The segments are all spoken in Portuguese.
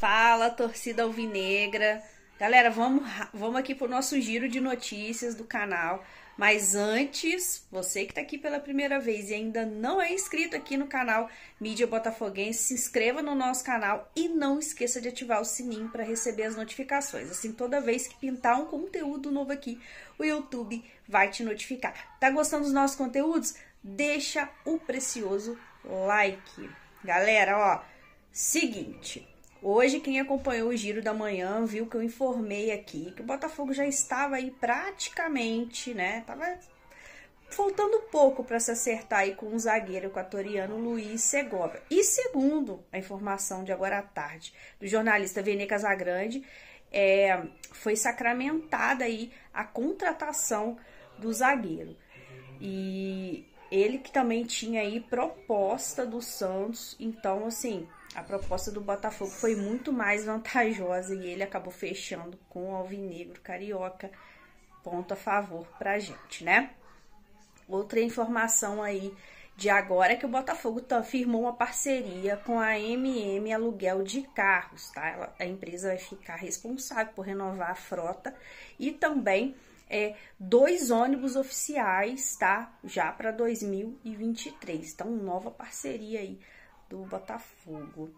Fala, torcida alvinegra. Galera, vamos, vamos aqui para o nosso giro de notícias do canal. Mas antes, você que está aqui pela primeira vez e ainda não é inscrito aqui no canal Mídia Botafoguense, se inscreva no nosso canal e não esqueça de ativar o sininho para receber as notificações. Assim, toda vez que pintar um conteúdo novo aqui, o YouTube vai te notificar. Tá gostando dos nossos conteúdos? Deixa o precioso like. Galera, ó, seguinte, Hoje, quem acompanhou o giro da manhã viu que eu informei aqui que o Botafogo já estava aí praticamente, né? Tava faltando pouco para se acertar aí com o zagueiro equatoriano Luiz Segovia. E segundo a informação de agora à tarde do jornalista Vene Casagrande, é, foi sacramentada aí a contratação do zagueiro. E ele que também tinha aí proposta do Santos, então assim, a proposta do Botafogo foi muito mais vantajosa e ele acabou fechando com o Alvinegro Carioca. Ponto a favor pra gente, né? Outra informação aí de agora é que o Botafogo tá, firmou uma parceria com a MM Aluguel de Carros, tá? a empresa vai ficar responsável por renovar a frota e também é, dois ônibus oficiais, tá? Já para 2023. Então, nova parceria aí do Botafogo.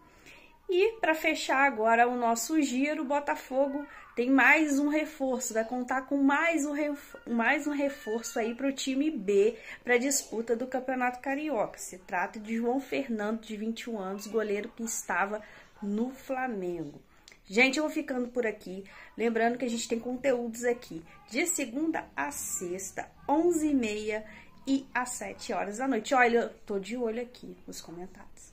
E para fechar agora o nosso giro, o Botafogo tem mais um reforço, vai contar com mais um reforço, mais um reforço aí para o time B para a disputa do Campeonato Carioca. Se trata de João Fernando, de 21 anos, goleiro que estava no Flamengo. Gente, eu vou ficando por aqui. Lembrando que a gente tem conteúdos aqui de segunda a sexta, 11h30 e às 7 horas da noite. Olha, eu tô de olho aqui nos comentários.